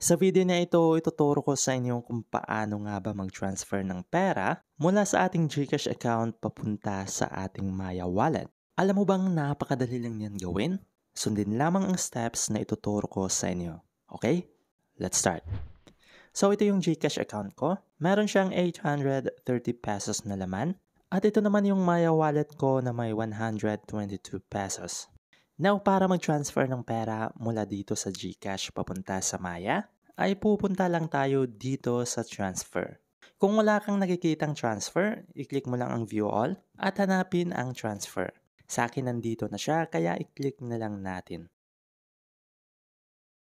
Sa video na ito, ituturo ko sa inyo kung paano nga ba mag-transfer ng pera mula sa ating Gcash account papunta sa ating Maya wallet. Alam mo bang napakadali lang niyan gawin? Sundin lamang ang steps na ituturo ko sa inyo. Okay? Let's start. So ito yung Gcash account ko. Meron siyang 830 pesos na laman. At ito naman yung Maya wallet ko na may 122 pesos. Now, para mag-transfer ng pera mula dito sa GCash papunta sa Maya, ay pupunta lang tayo dito sa transfer. Kung wala kang nakikitang transfer, i-click mo lang ang view all at hanapin ang transfer. Sa akin nandito na siya kaya i-click na lang natin.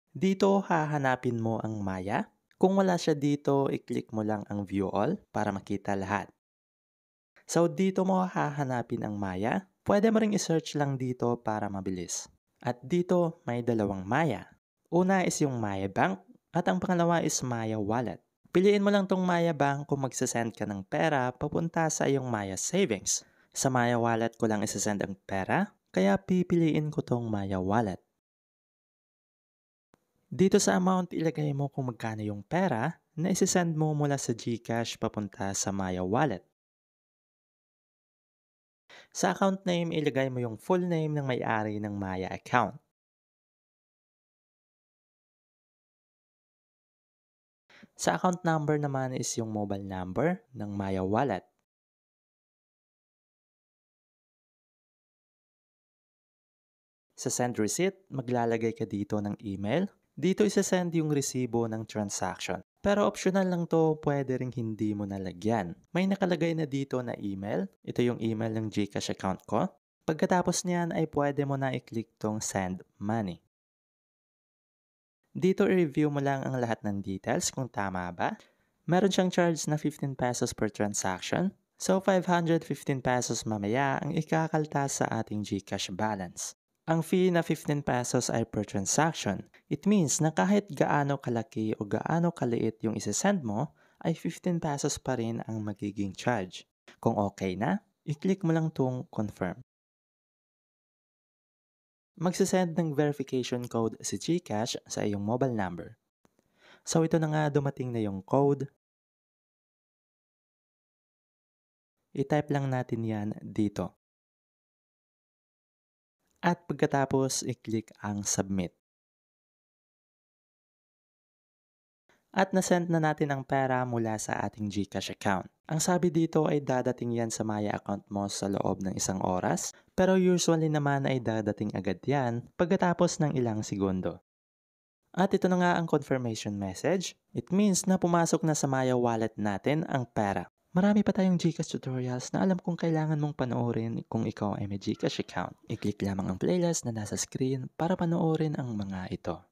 Dito hahanapin mo ang Maya. Kung wala siya dito, i-click mo lang ang view all para makita lahat. So dito mo hahanapin ang Maya Pwede mo ring isearch lang dito para mabilis. At dito may dalawang Maya. Una is yung Maya Bank at ang pangalawa is Maya Wallet. Piliin mo lang tong Maya Bank kung magsasend ka ng pera papunta sa iyong Maya Savings. Sa Maya Wallet ko lang isasend ang pera, kaya pipiliin ko tong Maya Wallet. Dito sa amount ilagay mo kung magkano yung pera na isasend mo mula sa GCash papunta sa Maya Wallet. Sa account name, ilagay mo yung full name ng may-ari ng Maya account. Sa account number naman is yung mobile number ng Maya Wallet. Sa send receipt, maglalagay ka dito ng email. Dito isa-send yung resibo ng transaction. Pero optional lang to, pwede ring hindi mo nalagyan. May nakalagay na dito na email. Ito yung email ng GCash account ko. Pagkatapos niyan ay pwede mo na i-click tong send money. Dito i-review mo lang ang lahat ng details kung tama ba. Meron siyang charge na 15 pesos per transaction. So 515 pesos mamaya ang ikakaltas sa ating GCash balance. Ang fee na 15 pesos ay per transaction. It means na kahit gaano kalaki o gaano kaliit yung isesend mo, ay 15 pesos pa rin ang magiging charge. Kung okay na, i-click mo lang tong confirm. Magsasend ng verification code si GCash sa iyong mobile number. So ito na nga dumating na yung code. I-type lang natin yan dito. At pagkatapos, i-click ang submit. At nasend na natin ang pera mula sa ating GCash account. Ang sabi dito ay dadating yan sa Maya account mo sa loob ng isang oras, pero usually naman ay dadating agad yan pagkatapos ng ilang segundo. At ito na nga ang confirmation message. It means na pumasok na sa Maya wallet natin ang pera. Marami pa tayong GCash tutorials na alam kong kailangan mong panoorin kung ikaw ay may GCash account. I-click lamang ang playlist na nasa screen para panoorin ang mga ito.